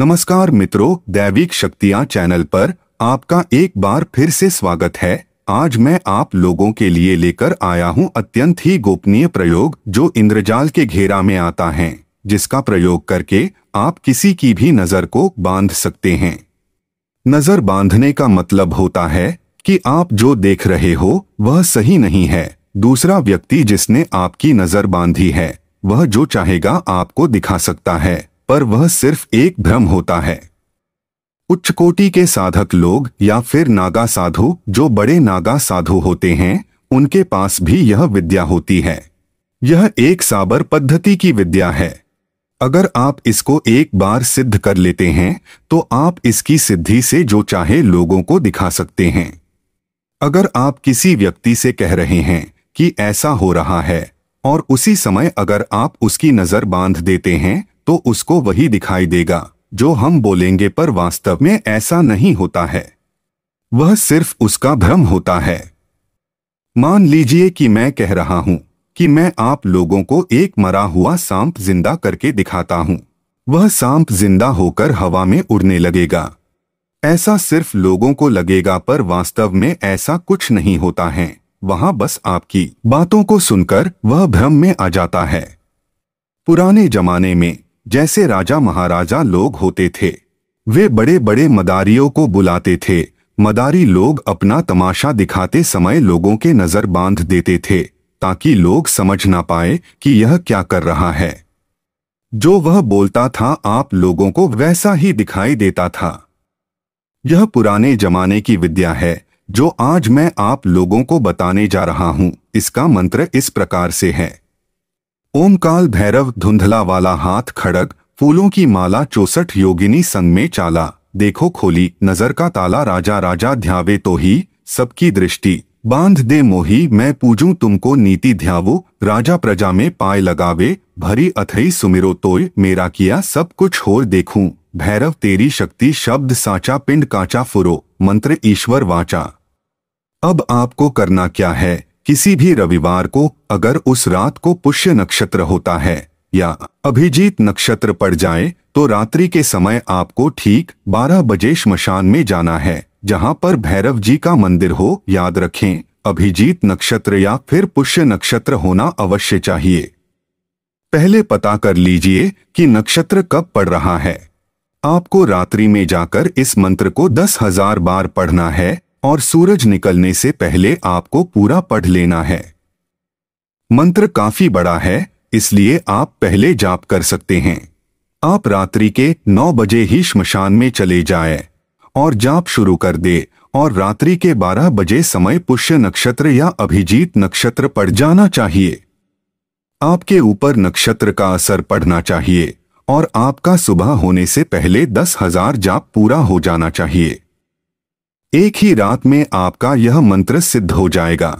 नमस्कार मित्रों दैविक शक्तियाँ चैनल पर आपका एक बार फिर से स्वागत है आज मैं आप लोगों के लिए लेकर आया हूं अत्यंत ही गोपनीय प्रयोग जो इंद्रजाल के घेरा में आता है जिसका प्रयोग करके आप किसी की भी नजर को बांध सकते हैं नजर बांधने का मतलब होता है कि आप जो देख रहे हो वह सही नहीं है दूसरा व्यक्ति जिसने आपकी नजर बांधी है वह जो चाहेगा आपको दिखा सकता है पर वह सिर्फ एक भ्रम होता है उच्च कोटि के साधक लोग या फिर नागा साधु जो बड़े नागा साधु होते हैं उनके पास भी यह विद्या होती है यह एक साबर पद्धति की विद्या है अगर आप इसको एक बार सिद्ध कर लेते हैं तो आप इसकी सिद्धि से जो चाहे लोगों को दिखा सकते हैं अगर आप किसी व्यक्ति से कह रहे हैं कि ऐसा हो रहा है और उसी समय अगर आप उसकी नज़र बांध देते हैं तो उसको वही दिखाई देगा जो हम बोलेंगे पर वास्तव में ऐसा नहीं होता है वह सिर्फ उसका भ्रम होता है मान लीजिए कि मैं कह रहा हूं कि मैं आप लोगों को एक मरा हुआ सांप जिंदा करके दिखाता हूं वह सांप जिंदा होकर हवा में उड़ने लगेगा ऐसा सिर्फ लोगों को लगेगा पर वास्तव में ऐसा कुछ नहीं होता है वहां बस आपकी बातों को सुनकर वह भ्रम में आ जाता है पुराने जमाने में जैसे राजा महाराजा लोग होते थे वे बड़े बड़े मदारियों को बुलाते थे मदारी लोग अपना तमाशा दिखाते समय लोगों के नज़र बांध देते थे ताकि लोग समझ ना पाए कि यह क्या कर रहा है जो वह बोलता था आप लोगों को वैसा ही दिखाई देता था यह पुराने जमाने की विद्या है जो आज मैं आप लोगों को बताने जा रहा हूं इसका मंत्र इस प्रकार से है ओमकाल भैरव धुंधला वाला हाथ खड़क फूलों की माला चौसठ योगिनी संग में चाला देखो खोली नजर का ताला राजा राजा ध्यावे तो ही सबकी दृष्टि बांध दे मोही मैं पूजू तुमको नीति ध्यावो राजा प्रजा में पाय लगावे भरी अथई सुमिरो तोय मेरा किया सब कुछ होर देखूं भैरव तेरी शक्ति शब्द साचा पिंड काचा फुरो मंत्र ईश्वर वाचा अब आपको करना क्या है किसी भी रविवार को अगर उस रात को पुष्य नक्षत्र होता है या अभिजीत नक्षत्र पड़ जाए तो रात्रि के समय आपको ठीक 12 बजे शमशान में जाना है जहां पर भैरव जी का मंदिर हो याद रखें अभिजीत नक्षत्र या फिर पुष्य नक्षत्र होना अवश्य चाहिए पहले पता कर लीजिए कि नक्षत्र कब पड़ रहा है आपको रात्रि में जाकर इस मंत्र को दस हजार बार पढ़ना है और सूरज निकलने से पहले आपको पूरा पढ़ लेना है मंत्र काफी बड़ा है इसलिए आप पहले जाप कर सकते हैं आप रात्रि के नौ बजे ही श्मशान में चले जाए और जाप शुरू कर दे और रात्रि के बारह बजे समय पुष्य नक्षत्र या अभिजीत नक्षत्र पड़ जाना चाहिए आपके ऊपर नक्षत्र का असर पड़ना चाहिए और आपका सुबह होने से पहले दस हजार जाप पूरा हो जाना चाहिए एक ही रात में आपका यह मंत्र सिद्ध हो जाएगा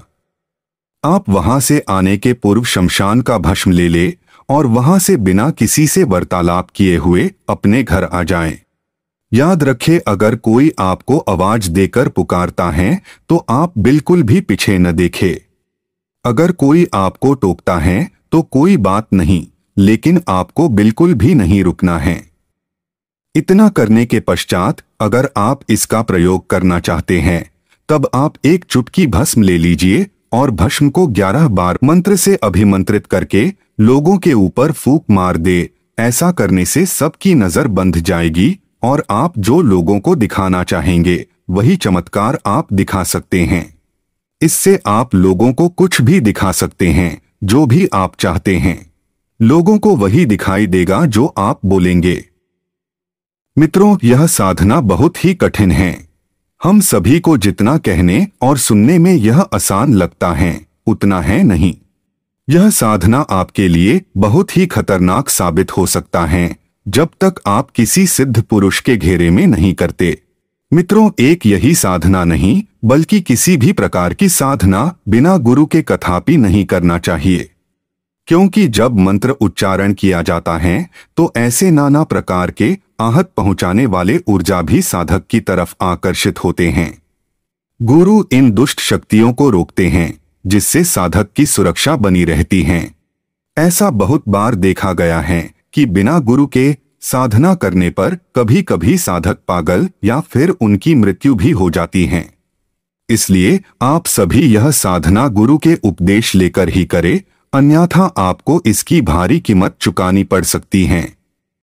आप वहां से आने के पूर्व शमशान का भस्म ले ले और वहां से बिना किसी से वार्तालाप किए हुए अपने घर आ जाएं। याद रखें अगर कोई आपको आवाज देकर पुकारता है तो आप बिल्कुल भी पीछे न देखे अगर कोई आपको टोकता है तो कोई बात नहीं लेकिन आपको बिल्कुल भी नहीं रुकना है इतना करने के पश्चात अगर आप इसका प्रयोग करना चाहते हैं तब आप एक चुटकी भस्म ले लीजिए और भस्म को 11 बार मंत्र से अभिमंत्रित करके लोगों के ऊपर फूक मार दे ऐसा करने से सबकी नजर बंध जाएगी और आप जो लोगों को दिखाना चाहेंगे वही चमत्कार आप दिखा सकते हैं इससे आप लोगों को कुछ भी दिखा सकते हैं जो भी आप चाहते हैं लोगों को वही दिखाई देगा जो आप बोलेंगे मित्रों यह साधना बहुत ही कठिन है हम सभी को जितना कहने और सुनने में यह आसान लगता है उतना है नहीं यह साधना आपके लिए बहुत ही खतरनाक साबित हो सकता है जब तक आप किसी सिद्ध पुरुष के घेरे में नहीं करते मित्रों एक यही साधना नहीं बल्कि किसी भी प्रकार की साधना बिना गुरु के कथापि नहीं करना चाहिए क्योंकि जब मंत्र उच्चारण किया जाता है तो ऐसे नाना प्रकार के आहत पहुंचाने वाले ऊर्जा भी साधक की तरफ आकर्षित होते हैं गुरु इन दुष्ट शक्तियों को रोकते हैं जिससे साधक की सुरक्षा बनी रहती है ऐसा बहुत बार देखा गया है कि बिना गुरु के साधना करने पर कभी कभी साधक पागल या फिर उनकी मृत्यु भी हो जाती है इसलिए आप सभी यह साधना गुरु के उपदेश लेकर ही करें अन्यथा आपको इसकी भारी कीमत चुकानी पड़ सकती है